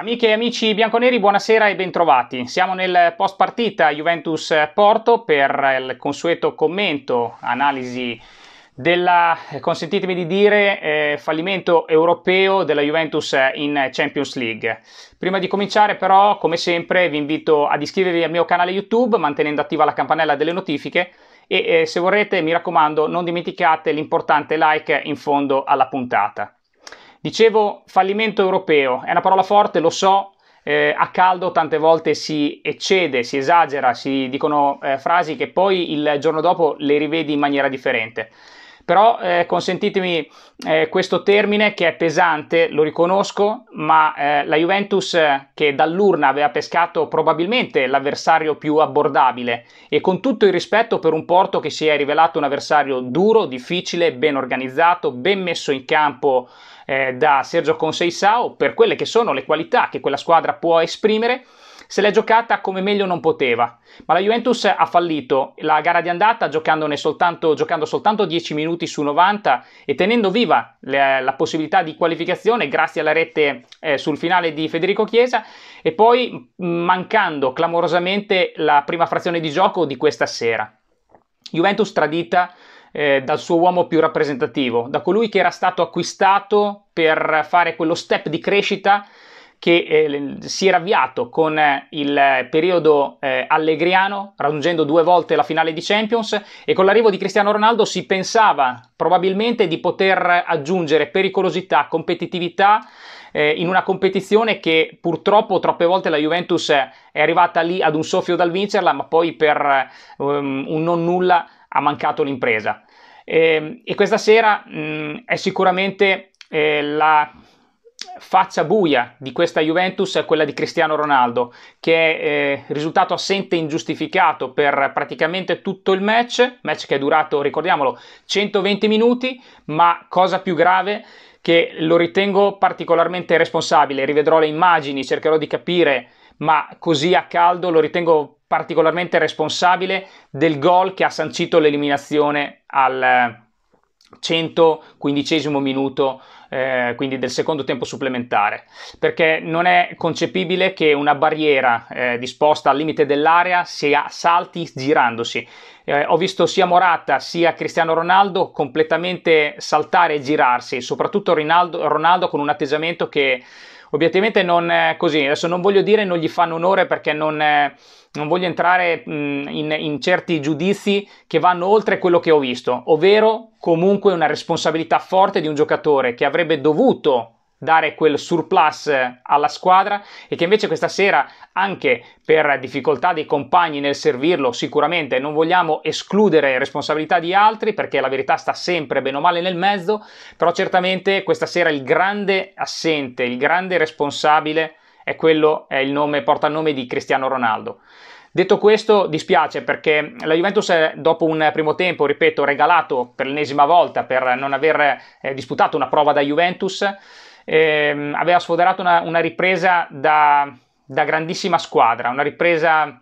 Amiche e amici bianconeri, buonasera e bentrovati. Siamo nel post partita Juventus-Porto per il consueto commento, analisi della, consentitemi di dire, eh, fallimento europeo della Juventus in Champions League. Prima di cominciare però, come sempre, vi invito ad iscrivervi al mio canale YouTube mantenendo attiva la campanella delle notifiche e eh, se vorrete, mi raccomando, non dimenticate l'importante like in fondo alla puntata. Dicevo fallimento europeo, è una parola forte, lo so, eh, a caldo tante volte si eccede, si esagera, si dicono eh, frasi che poi il giorno dopo le rivedi in maniera differente però eh, consentitemi eh, questo termine che è pesante, lo riconosco, ma eh, la Juventus eh, che dall'urna aveva pescato probabilmente l'avversario più abbordabile e con tutto il rispetto per un Porto che si è rivelato un avversario duro, difficile, ben organizzato, ben messo in campo eh, da Sergio Conseisao per quelle che sono le qualità che quella squadra può esprimere se l'è giocata come meglio non poteva, ma la Juventus ha fallito la gara di andata soltanto, giocando soltanto 10 minuti su 90 e tenendo viva le, la possibilità di qualificazione grazie alla rete eh, sul finale di Federico Chiesa e poi mm, mancando clamorosamente la prima frazione di gioco di questa sera. Juventus tradita eh, dal suo uomo più rappresentativo, da colui che era stato acquistato per fare quello step di crescita che eh, si era avviato con eh, il eh, periodo eh, allegriano, raggiungendo due volte la finale di Champions e con l'arrivo di Cristiano Ronaldo si pensava probabilmente di poter aggiungere pericolosità, competitività eh, in una competizione che purtroppo troppe volte la Juventus eh, è arrivata lì ad un soffio dal vincerla, ma poi per um, un non nulla ha mancato l'impresa. E, ehm, e questa sera mh, è sicuramente la faccia buia di questa Juventus è quella di Cristiano Ronaldo, che è eh, risultato assente e ingiustificato per praticamente tutto il match, match che è durato, ricordiamolo, 120 minuti, ma cosa più grave che lo ritengo particolarmente responsabile, rivedrò le immagini, cercherò di capire, ma così a caldo lo ritengo particolarmente responsabile del gol che ha sancito l'eliminazione al 115 minuto eh, quindi del secondo tempo supplementare perché non è concepibile che una barriera eh, disposta al limite dell'area sia salti girandosi eh, ho visto sia Morata sia Cristiano Ronaldo completamente saltare e girarsi soprattutto Rinaldo, Ronaldo con un atteggiamento che obiettivamente non è così, adesso non voglio dire non gli fanno onore perché non, eh, non voglio entrare in, in, certi giudizi che vanno oltre quello che ho visto, ovvero comunque una responsabilità forte di un giocatore che avrebbe dovuto dare quel surplus alla squadra e che invece questa sera anche per difficoltà dei compagni nel servirlo sicuramente non vogliamo escludere responsabilità di altri perché la verità sta sempre bene o male nel mezzo però certamente questa sera il grande assente il grande responsabile è quello è il nome porta il nome di Cristiano Ronaldo Detto questo, dispiace perché la Juventus, dopo un primo tempo, ripeto, regalato per l'ennesima volta per non aver eh, disputato una prova da Juventus, ehm, aveva sfoderato una, una ripresa da, da grandissima squadra, una ripresa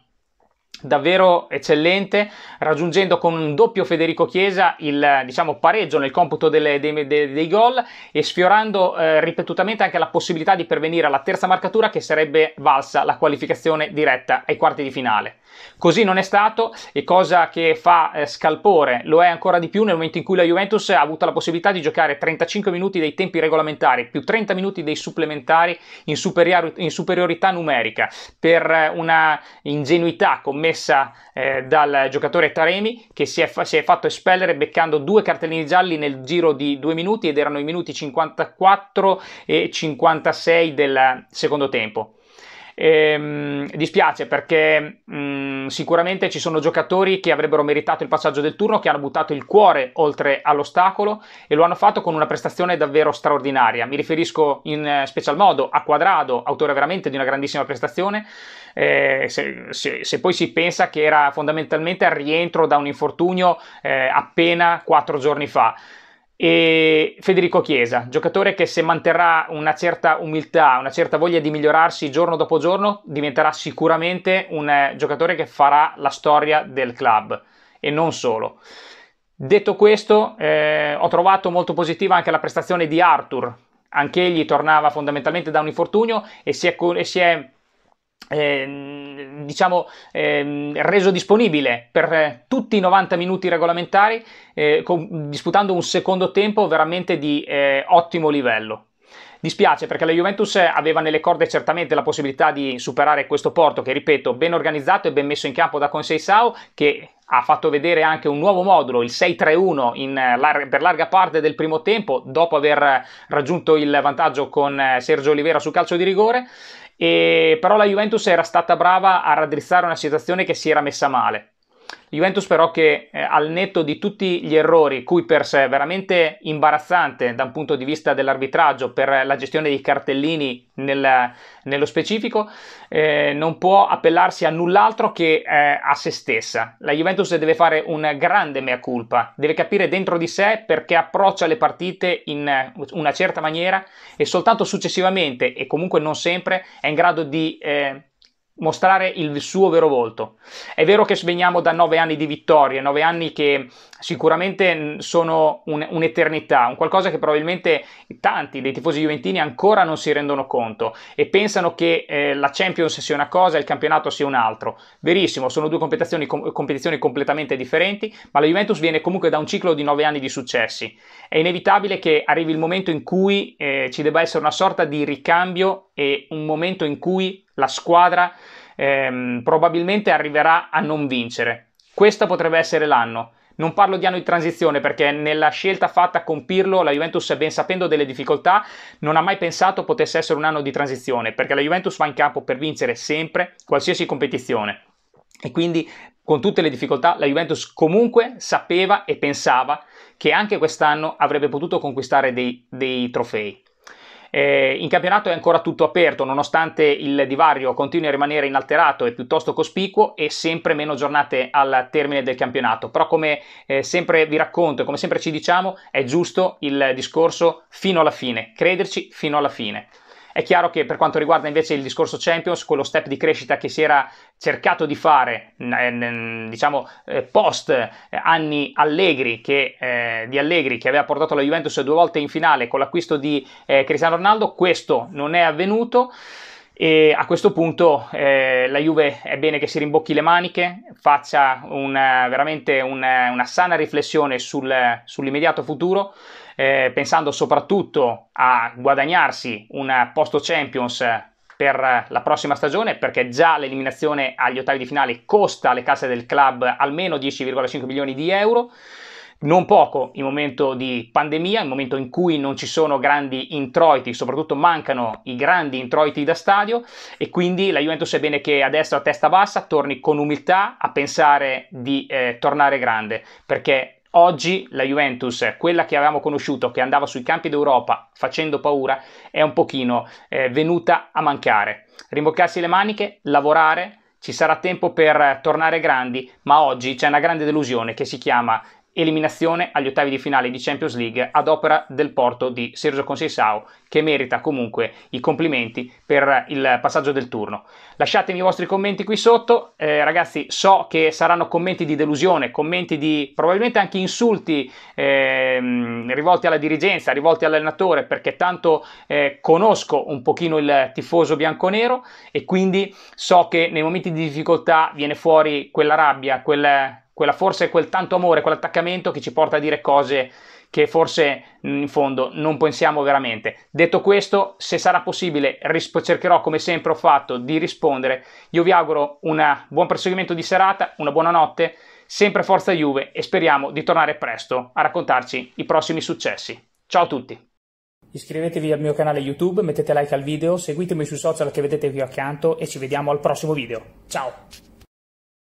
davvero eccellente, raggiungendo con un doppio Federico Chiesa il diciamo, pareggio nel computo delle, dei, dei, dei, gol e sfiorando eh, ripetutamente anche la possibilità di pervenire alla terza marcatura che sarebbe valsa la qualificazione diretta ai quarti di finale. Così non è stato e cosa che fa eh, scalpore lo è ancora di più nel momento in cui la Juventus ha avuto la possibilità di giocare 35 minuti dei tempi regolamentari più 30 minuti dei supplementari in, superior- in superiorità numerica per eh, una ingenuità commessa commessa eh, dal giocatore Taremi che si è, fa- si è, fatto espellere beccando due cartellini gialli nel giro di due minuti ed erano i minuti 54 e 56 del secondo tempo. Ehm, dispiace perché mh, mm, sicuramente ci sono giocatori che avrebbero meritato il passaggio del turno, che hanno buttato il cuore oltre all'ostacolo e lo hanno fatto con una prestazione davvero straordinaria. Mi riferisco in eh, special modo a Quadrado, autore veramente di una grandissima prestazione. Eh, se, se, se, poi si pensa che era fondamentalmente al rientro da un infortunio eh, appena quattro giorni fa e Federico Chiesa, giocatore che se manterrà una certa umiltà, una certa voglia di migliorarsi giorno dopo giorno, diventerà sicuramente un eh, giocatore che farà la storia del club e non solo. Detto questo, eh, ho trovato molto positiva anche la prestazione di Arthur, anch'egli tornava fondamentalmente da un infortunio e si è, e si è Ehm, diciamo eh, reso disponibile per eh, tutti i 90 minuti regolamentari eh, con, disputando un secondo tempo veramente di eh, ottimo livello Dispiace perché la Juventus aveva nelle corde certamente la possibilità di superare questo Porto che, ripeto, ben organizzato e ben messo in campo da Conseisao che ha fatto vedere anche un nuovo modulo, il 6-3-1 in, eh, lar- per larga parte del primo tempo, dopo aver eh, raggiunto il vantaggio con eh, Sergio Oliveira su calcio di rigore, e, però la Juventus era stata brava a raddrizzare una situazione che si era messa male. Juventus però che eh, al netto di tutti gli errori, cui per sé veramente imbarazzante da un punto di vista dell'arbitraggio, per la gestione dei cartellini nel, nello specifico, eh, non può appellarsi a null'altro che eh, a se stessa. La Juventus deve fare un grande mea culpa, deve capire dentro di sé perché approccia le partite in una certa maniera e soltanto successivamente e comunque non sempre è in grado di eh, mostrare il suo vero volto. È vero che sveniamo da nove anni di vittorie, nove anni che sicuramente sono un, un'eternità, un qualcosa che probabilmente tanti dei tifosi juventini ancora non si rendono conto e pensano che eh, la Champions sia una cosa e il campionato sia un altro. Verissimo, sono due competizioni, com- competizioni completamente differenti, ma la Juventus viene comunque da un ciclo di nove anni di successi. È inevitabile che arrivi il momento in cui eh, ci debba essere una sorta di ricambio e un momento in cui la squadra ehm, probabilmente arriverà a non vincere. Questo potrebbe essere l'anno. Non parlo di anno di transizione perché nella scelta fatta con Pirlo la Juventus, ben sapendo delle difficoltà, non ha mai pensato potesse essere un anno di transizione perché la Juventus va in campo per vincere sempre qualsiasi competizione. E quindi con tutte le difficoltà la Juventus comunque sapeva e pensava che anche quest'anno avrebbe potuto conquistare dei, dei trofei. Eh, in campionato è ancora tutto aperto, nonostante il divario continui a rimanere inalterato e piuttosto cospicuo e sempre meno giornate al termine del campionato. Però come eh, sempre vi racconto e come sempre ci diciamo, è giusto il discorso fino alla fine, crederci fino alla fine. È chiaro che per quanto riguarda invece il discorso Champions, quello step di crescita che si era cercato di fare, diciamo, eh, post eh, anni Allegri, che, eh, di Allegri, che aveva portato la Juventus due volte in finale con l'acquisto di eh, Cristiano Ronaldo, questo non è avvenuto. E a questo punto eh, la Juve è bene che si rimbocchi le maniche, faccia una, veramente una, una sana riflessione sul, sull'immediato futuro eh, pensando soprattutto a guadagnarsi un posto Champions eh, per eh, la prossima stagione perché già l'eliminazione agli ottavi di finale costa alle casse del club almeno 10,5 milioni di euro non poco in momento di pandemia, in momento in cui non ci sono grandi introiti, soprattutto mancano i grandi introiti da stadio e quindi la Juventus è bene che adesso a testa bassa torni con umiltà a pensare di eh, tornare grande perché Oggi la Juventus, quella che avevamo conosciuto, che andava sui campi d'Europa facendo paura, è un pochino eh, venuta a mancare. Rimboccarsi le maniche, lavorare, ci sarà tempo per tornare grandi, ma oggi c'è una grande delusione che si chiama eliminazione agli ottavi di finale di Champions League ad opera del Porto di Sergio Conceição che merita comunque i complimenti per il passaggio del turno. Lasciatemi i vostri commenti qui sotto, eh, ragazzi so che saranno commenti di delusione, commenti di probabilmente anche insulti eh, rivolti alla dirigenza, rivolti all'allenatore perché tanto eh, conosco un pochino il tifoso bianconero e quindi so che nei momenti di difficoltà viene fuori quella rabbia, quel quella forse quel tanto amore, quell'attaccamento che ci porta a dire cose che forse mm, in fondo non pensiamo veramente. Detto questo, se sarà possibile, risp- cercherò come sempre ho fatto di rispondere. Io vi auguro un buon proseguimento di serata, una buona notte, sempre forza Juve e speriamo di tornare presto a raccontarci i prossimi successi. Ciao a tutti! Iscrivetevi al mio canale YouTube, mettete like al video, seguitemi sui social che vedete qui accanto e ci vediamo al prossimo video. Ciao!